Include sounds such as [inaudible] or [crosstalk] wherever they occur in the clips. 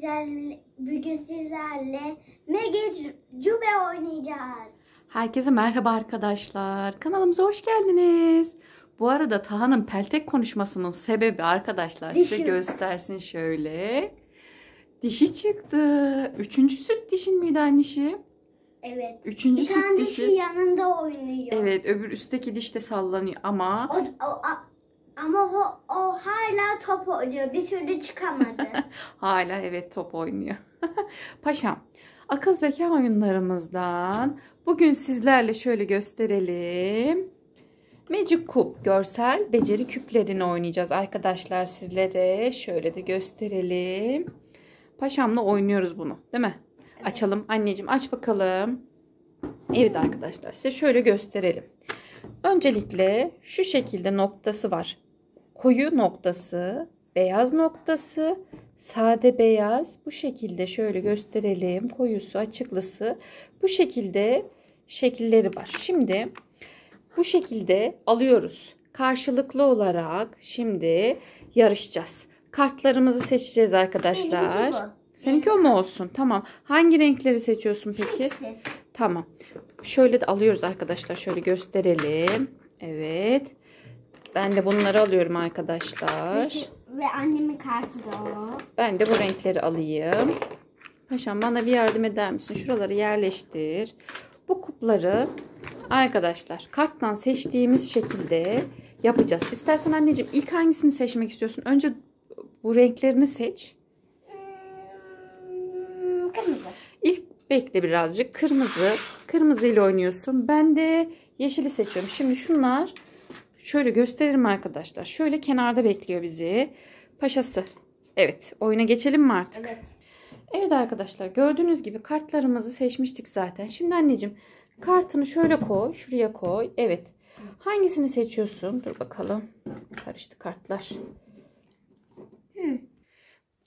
sizlerle, bugün sizlerle Megi Cube oynayacağız. Herkese merhaba arkadaşlar. Kanalımıza hoş geldiniz. Bu arada Taha'nın peltek konuşmasının sebebi arkadaşlar Dişim. size göstersin şöyle. Dişi çıktı. Üçüncü süt dişin miydi annişi? Evet. Üçüncü bir süt tane dişi. dişi yanında oynuyor. Evet öbür üstteki diş de sallanıyor ama... O, o, a, ama o, o hala top oynuyor. Bir türlü çıkamadı. [laughs] hala evet top oynuyor. [laughs] Paşam, akıl zeka oyunlarımızdan bugün sizlerle şöyle gösterelim. Magic Cup görsel beceri küplerini oynayacağız arkadaşlar sizlere. Şöyle de gösterelim. Paşamla oynuyoruz bunu değil mi? Evet. Açalım anneciğim aç bakalım. Evet arkadaşlar size şöyle gösterelim. Öncelikle şu şekilde noktası var koyu noktası, beyaz noktası, sade beyaz bu şekilde şöyle gösterelim. Koyusu, açıklısı bu şekilde şekilleri var. Şimdi bu şekilde alıyoruz. Karşılıklı olarak şimdi yarışacağız. Kartlarımızı seçeceğiz arkadaşlar. Seninki o mu olsun? Tamam. Hangi renkleri seçiyorsun peki? Tamam. Şöyle de alıyoruz arkadaşlar. Şöyle gösterelim. Evet. Ben de bunları alıyorum arkadaşlar. Ve şey, annemin kartı da Ben de bu renkleri alayım. Paşam bana bir yardım eder misin? Şuraları yerleştir. Bu kupları arkadaşlar karttan seçtiğimiz şekilde yapacağız. İstersen anneciğim ilk hangisini seçmek istiyorsun? Önce bu renklerini seç. Hmm, kırmızı. İlk bekle birazcık. Kırmızı. Kırmızı ile oynuyorsun. Ben de yeşili seçiyorum. Şimdi şunlar Şöyle gösteririm arkadaşlar. Şöyle kenarda bekliyor bizi. Paşası. Evet. Oyuna geçelim mi artık? Evet. Evet arkadaşlar gördüğünüz gibi kartlarımızı seçmiştik zaten. Şimdi anneciğim kartını şöyle koy. Şuraya koy. Evet. Hangisini seçiyorsun? Dur bakalım. Karıştı kartlar.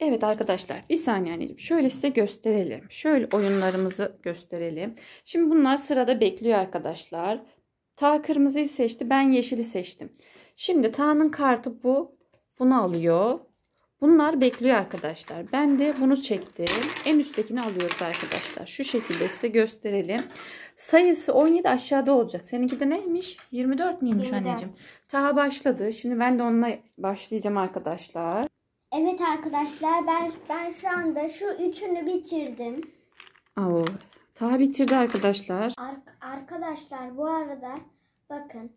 Evet arkadaşlar bir saniye anneciğim şöyle size gösterelim. Şöyle oyunlarımızı gösterelim. Şimdi bunlar sırada bekliyor arkadaşlar. Ta kırmızıyı seçti. Ben yeşili seçtim. Şimdi Ta'nın kartı bu. Bunu alıyor. Bunlar bekliyor arkadaşlar. Ben de bunu çektim. En üsttekini alıyoruz arkadaşlar. Şu şekilde size gösterelim. Sayısı 17 aşağıda olacak. Seninki de neymiş? 24 miymiş 24. anneciğim? Taha başladı. Şimdi ben de onunla başlayacağım arkadaşlar. Evet arkadaşlar ben ben şu anda şu üçünü bitirdim. Oo, Ta bitirdi arkadaşlar. Ar arkadaşlar bu arada bakın.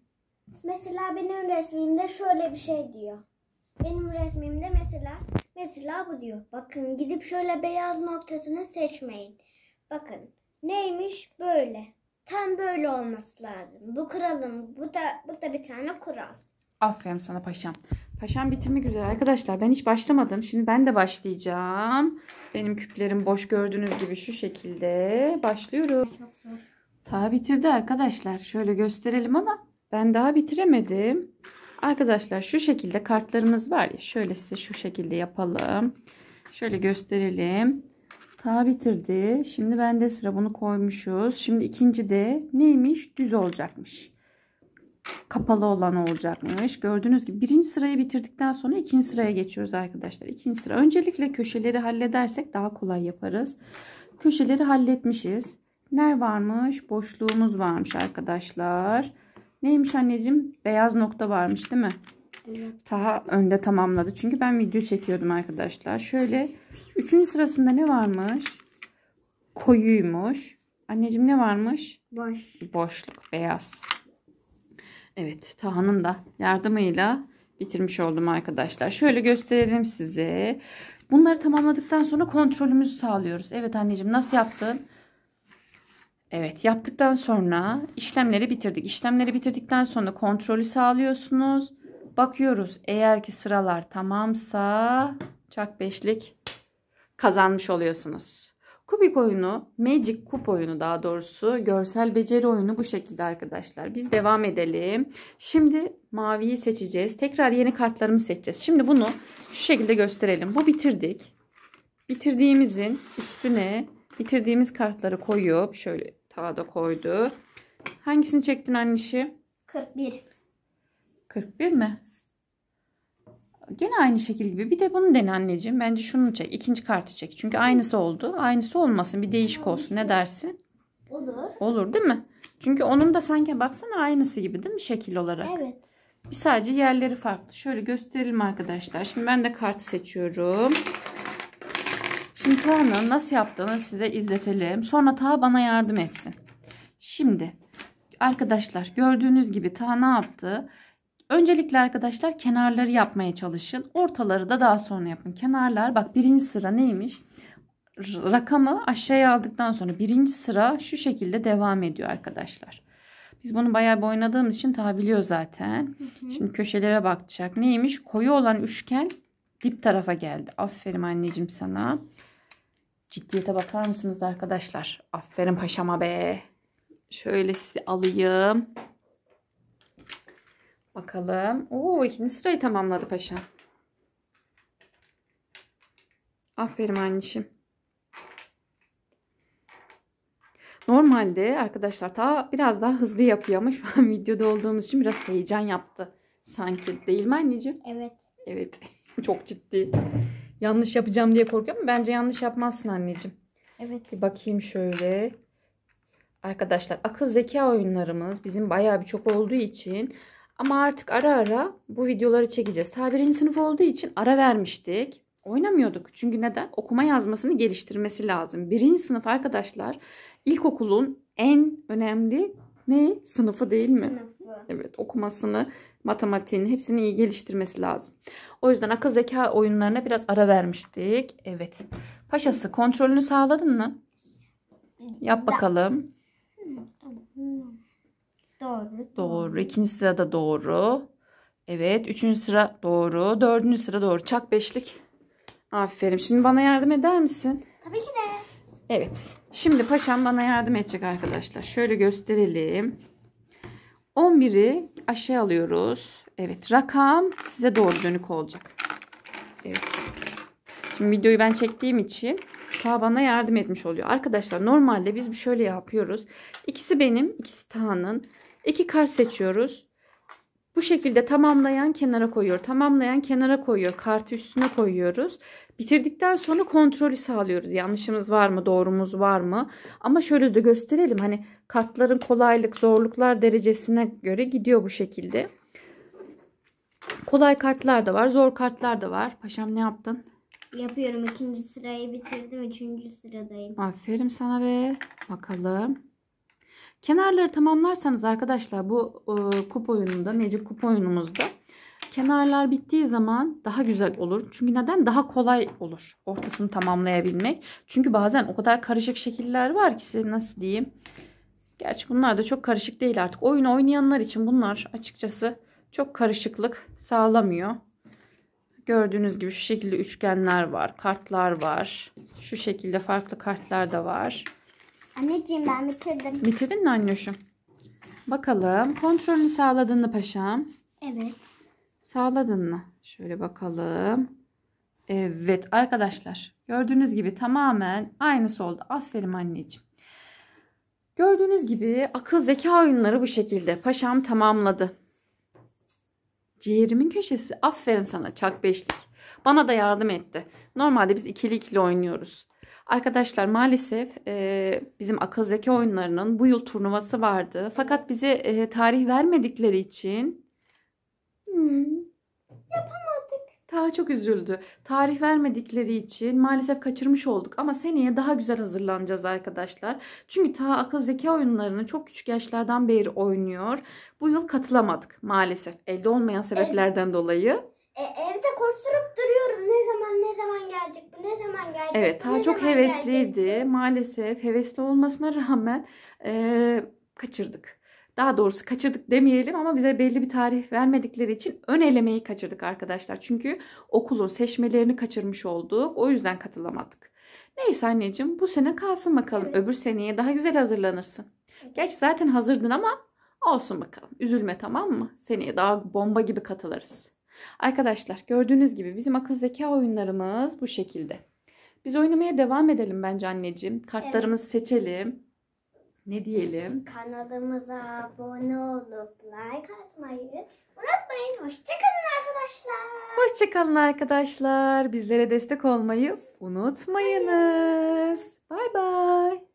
Mesela benim resmimde şöyle bir şey diyor. Benim resmimde mesela mesela bu diyor. Bakın gidip şöyle beyaz noktasını seçmeyin. Bakın neymiş böyle. Tam böyle olması lazım. Bu kuralım bu da bu da bir tane kural. Aferin sana paşam. Paşam bitirmek üzere arkadaşlar. Ben hiç başlamadım. Şimdi ben de başlayacağım. Benim küplerim boş gördüğünüz gibi şu şekilde. Başlıyorum. Ta bitirdi arkadaşlar. Şöyle gösterelim ama ben daha bitiremedim. Arkadaşlar şu şekilde kartlarımız var ya. Şöyle size şu şekilde yapalım. Şöyle gösterelim. Ta bitirdi. Şimdi ben de sıra bunu koymuşuz. Şimdi ikinci de neymiş? Düz olacakmış kapalı olan olacakmış. Gördüğünüz gibi birinci sırayı bitirdikten sonra ikinci sıraya geçiyoruz arkadaşlar. İkinci sıra. Öncelikle köşeleri halledersek daha kolay yaparız. Köşeleri halletmişiz. Ner varmış? Boşluğumuz varmış arkadaşlar. Neymiş anneciğim? Beyaz nokta varmış değil mi? Evet. Daha önde tamamladı. Çünkü ben video çekiyordum arkadaşlar. Şöyle üçüncü sırasında ne varmış? Koyuymuş. Anneciğim ne varmış? Boş. Boşluk. Beyaz. Evet Taha'nın da yardımıyla bitirmiş oldum arkadaşlar. Şöyle gösterelim size. Bunları tamamladıktan sonra kontrolümüzü sağlıyoruz. Evet anneciğim nasıl yaptın? Evet yaptıktan sonra işlemleri bitirdik. İşlemleri bitirdikten sonra kontrolü sağlıyorsunuz. Bakıyoruz eğer ki sıralar tamamsa çak beşlik kazanmış oluyorsunuz. Kubik oyunu, Magic Kup oyunu daha doğrusu, görsel beceri oyunu bu şekilde arkadaşlar. Biz devam edelim. Şimdi maviyi seçeceğiz. Tekrar yeni kartlarımızı seçeceğiz. Şimdi bunu şu şekilde gösterelim. Bu bitirdik. Bitirdiğimizin üstüne bitirdiğimiz kartları koyup şöyle tavada koydu. Hangisini çektin annişi? 41. 41 mi? gene aynı şekil gibi bir de bunu dene anneciğim. Bence şunu çek. İkinci kartı çek. Çünkü aynısı oldu. Aynısı olmasın. Bir değişik olsun. Ne dersin? Olur. Olur değil mi? Çünkü onun da sanki baksana aynısı gibi değil mi şekil olarak? Evet. Bir sadece yerleri farklı. Şöyle gösterelim arkadaşlar. Şimdi ben de kartı seçiyorum. Şimdi Taha'nın nasıl yaptığını size izletelim. Sonra Taha bana yardım etsin. Şimdi arkadaşlar gördüğünüz gibi Taha ne yaptı? Öncelikle arkadaşlar kenarları yapmaya çalışın. Ortaları da daha sonra yapın. Kenarlar bak birinci sıra neymiş? Rakamı aşağıya aldıktan sonra birinci sıra şu şekilde devam ediyor arkadaşlar. Biz bunu bayağı bir oynadığımız için ta biliyor zaten. Hı hı. Şimdi köşelere bakacak. Neymiş? Koyu olan üçgen dip tarafa geldi. Aferin anneciğim sana. Ciddiyete bakar mısınız arkadaşlar? Aferin paşama be. Şöyle sizi alayım. Bakalım. Oo ikinci sırayı tamamladı paşa. Aferin anneciğim. Normalde arkadaşlar ta biraz daha hızlı yapıyor ama şu an [laughs] videoda olduğumuz için biraz heyecan yaptı. Sanki değil mi anneciğim? Evet. Evet. [laughs] Çok ciddi. Yanlış yapacağım diye korkuyorum. Bence yanlış yapmazsın anneciğim. Evet. Bir bakayım şöyle. Arkadaşlar akıl zeka oyunlarımız bizim bayağı bir çok olduğu için ama artık ara ara bu videoları çekeceğiz. Ta birinci sınıf olduğu için ara vermiştik. Oynamıyorduk. Çünkü neden? Okuma yazmasını geliştirmesi lazım. Birinci sınıf arkadaşlar ilkokulun en önemli ne? Sınıfı değil mi? Sınıfı. Evet okumasını, matematiğini hepsini iyi geliştirmesi lazım. O yüzden akıl zeka oyunlarına biraz ara vermiştik. Evet. Paşası kontrolünü sağladın mı? Yap bakalım. Doğru. Doğru. İkinci sırada doğru. Evet. Üçüncü sıra doğru. Dördüncü sıra doğru. Çak beşlik. Aferin. Şimdi bana yardım eder misin? Tabii ki de. Evet. Şimdi paşam bana yardım edecek arkadaşlar. Şöyle gösterelim. 11'i aşağı alıyoruz. Evet. Rakam size doğru dönük olacak. Evet. Şimdi videoyu ben çektiğim için ta bana yardım etmiş oluyor. Arkadaşlar normalde biz şöyle yapıyoruz. İkisi benim, ikisi Taha'nın. İki kart seçiyoruz. Bu şekilde tamamlayan kenara koyuyor. Tamamlayan kenara koyuyor. Kartı üstüne koyuyoruz. Bitirdikten sonra kontrolü sağlıyoruz. Yanlışımız var mı? Doğrumuz var mı? Ama şöyle de gösterelim. Hani kartların kolaylık, zorluklar derecesine göre gidiyor bu şekilde. Kolay kartlar da var. Zor kartlar da var. Paşam ne yaptın? Yapıyorum. İkinci sırayı bitirdim. Üçüncü sıradayım. Aferin sana be. Bakalım. Kenarları tamamlarsanız arkadaşlar bu e, kup oyununda, Magic kup oyunumuzda kenarlar bittiği zaman daha güzel olur. Çünkü neden? Daha kolay olur ortasını tamamlayabilmek. Çünkü bazen o kadar karışık şekiller var ki size nasıl diyeyim. Gerçi bunlar da çok karışık değil artık. oyunu oynayanlar için bunlar açıkçası çok karışıklık sağlamıyor. Gördüğünüz gibi şu şekilde üçgenler var, kartlar var. Şu şekilde farklı kartlar da var. Anneciğim ben bitirdim. Bitirdin mi annoşum? Bakalım kontrolünü sağladın mı paşam? Evet. Sağladın mı? Şöyle bakalım. Evet arkadaşlar gördüğünüz gibi tamamen aynısı oldu. Aferin anneciğim. Gördüğünüz gibi akıl zeka oyunları bu şekilde. Paşam tamamladı. Ciğerimin köşesi. Aferin sana çak beşlik. Bana da yardım etti. Normalde biz ikili ikili oynuyoruz. Arkadaşlar maalesef e, bizim akıl zeki oyunlarının bu yıl turnuvası vardı. Fakat bize e, tarih vermedikleri için hmm, yapamadık. Taha çok üzüldü. Tarih vermedikleri için maalesef kaçırmış olduk. Ama seneye daha güzel hazırlanacağız arkadaşlar. Çünkü Taha akıl zeki oyunlarını çok küçük yaşlardan beri oynuyor. Bu yıl katılamadık maalesef. Elde olmayan sebeplerden evet. dolayı. E, evde koşturup duruyorum. Ne zaman ne zaman gelecek bu? Ne zaman gelecek? Evet, daha çok hevesliydi. Gelecek? Maalesef hevesli olmasına rağmen e, kaçırdık. Daha doğrusu kaçırdık demeyelim ama bize belli bir tarih vermedikleri için ön elemeyi kaçırdık arkadaşlar. Çünkü okulun seçmelerini kaçırmış olduk. O yüzden katılamadık. Neyse anneciğim bu sene kalsın bakalım. Evet. Öbür seneye daha güzel hazırlanırsın. Gerçi zaten hazırdın ama olsun bakalım. Üzülme tamam mı? Seneye daha bomba gibi katılırız. Arkadaşlar gördüğünüz gibi bizim akıl zeka oyunlarımız bu şekilde. Biz oynamaya devam edelim bence anneciğim. Kartlarımızı evet. seçelim. Ne diyelim? Kanalımıza abone olup like atmayı unutmayın. Hoşçakalın arkadaşlar. Hoşçakalın arkadaşlar. Bizlere destek olmayı unutmayınız. Bay bay.